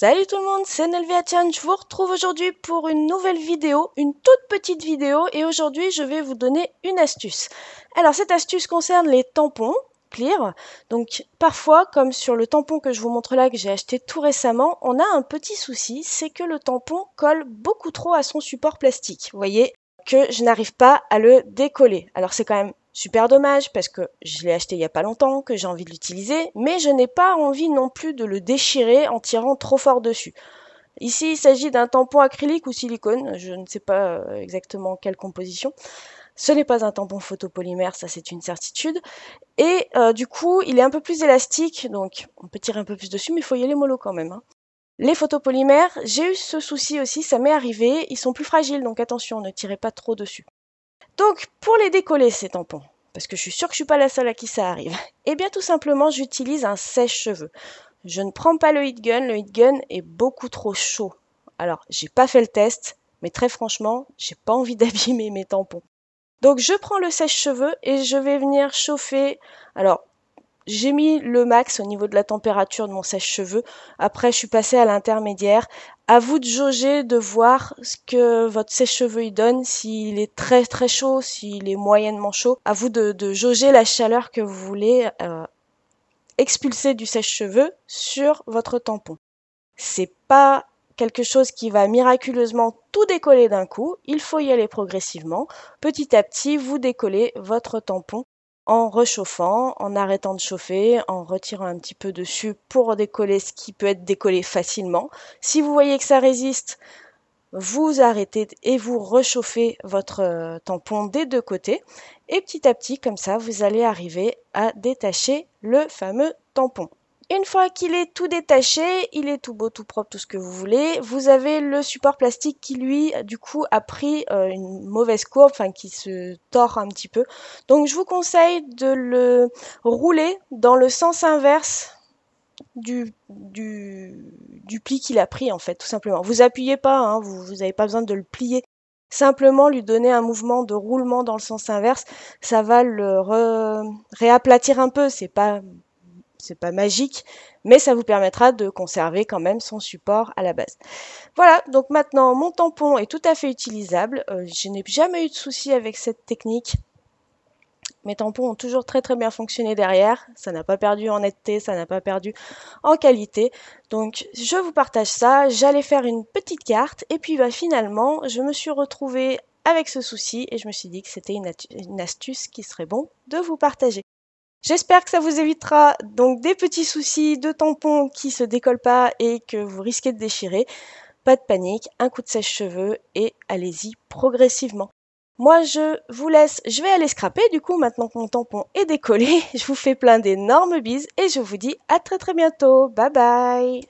Salut tout le monde, c'est Nelviatian, je vous retrouve aujourd'hui pour une nouvelle vidéo, une toute petite vidéo, et aujourd'hui je vais vous donner une astuce. Alors cette astuce concerne les tampons, clear, donc parfois, comme sur le tampon que je vous montre là, que j'ai acheté tout récemment, on a un petit souci, c'est que le tampon colle beaucoup trop à son support plastique, vous voyez que je n'arrive pas à le décoller. Alors c'est quand même Super dommage parce que je l'ai acheté il n'y a pas longtemps, que j'ai envie de l'utiliser, mais je n'ai pas envie non plus de le déchirer en tirant trop fort dessus. Ici, il s'agit d'un tampon acrylique ou silicone, je ne sais pas euh, exactement quelle composition. Ce n'est pas un tampon photopolymère, ça c'est une certitude. Et euh, du coup, il est un peu plus élastique, donc on peut tirer un peu plus dessus, mais il faut y aller mollo quand même. Hein. Les photopolymères, j'ai eu ce souci aussi, ça m'est arrivé, ils sont plus fragiles, donc attention, ne tirez pas trop dessus. Donc pour les décoller ces tampons, parce que je suis sûre que je suis pas la seule à qui ça arrive. Eh bien tout simplement, j'utilise un sèche-cheveux. Je ne prends pas le heat gun, le heat gun est beaucoup trop chaud. Alors, j'ai pas fait le test, mais très franchement, j'ai pas envie d'abîmer mes tampons. Donc je prends le sèche-cheveux et je vais venir chauffer. Alors, j'ai mis le max au niveau de la température de mon sèche-cheveux. Après, je suis passée à l'intermédiaire. À vous de jauger, de voir ce que votre sèche-cheveux y donne, s'il est très très chaud, s'il est moyennement chaud. À vous de, jauger la chaleur que vous voulez euh, expulser du sèche-cheveux sur votre tampon. C'est pas quelque chose qui va miraculeusement tout décoller d'un coup. Il faut y aller progressivement. Petit à petit, vous décollez votre tampon en réchauffant, en arrêtant de chauffer, en retirant un petit peu dessus pour décoller ce qui peut être décollé facilement. Si vous voyez que ça résiste, vous arrêtez et vous réchauffez votre euh, tampon des deux côtés. Et petit à petit, comme ça, vous allez arriver à détacher le fameux tampon. Une fois qu'il est tout détaché, il est tout beau, tout propre, tout ce que vous voulez, vous avez le support plastique qui lui, du coup, a pris euh, une mauvaise courbe, enfin qui se tord un petit peu. Donc je vous conseille de le rouler dans le sens inverse du, du, du pli qu'il a pris en fait, tout simplement. Vous appuyez pas, hein, vous n'avez pas besoin de le plier. Simplement lui donner un mouvement de roulement dans le sens inverse, ça va le réaplatir un peu. C'est pas c'est pas magique, mais ça vous permettra de conserver quand même son support à la base. Voilà, donc maintenant mon tampon est tout à fait utilisable. Euh, je n'ai jamais eu de souci avec cette technique. Mes tampons ont toujours très très bien fonctionné derrière. Ça n'a pas perdu en netteté, ça n'a pas perdu en qualité. Donc je vous partage ça. J'allais faire une petite carte et puis bah, finalement je me suis retrouvée avec ce souci et je me suis dit que c'était une astuce qui serait bon de vous partager. J'espère que ça vous évitera donc des petits soucis de tampons qui se décollent pas et que vous risquez de déchirer. Pas de panique, un coup de sèche-cheveux et allez-y progressivement. Moi, je vous laisse, je vais aller scraper du coup maintenant que mon tampon est décollé. Je vous fais plein d'énormes bises et je vous dis à très très bientôt. Bye bye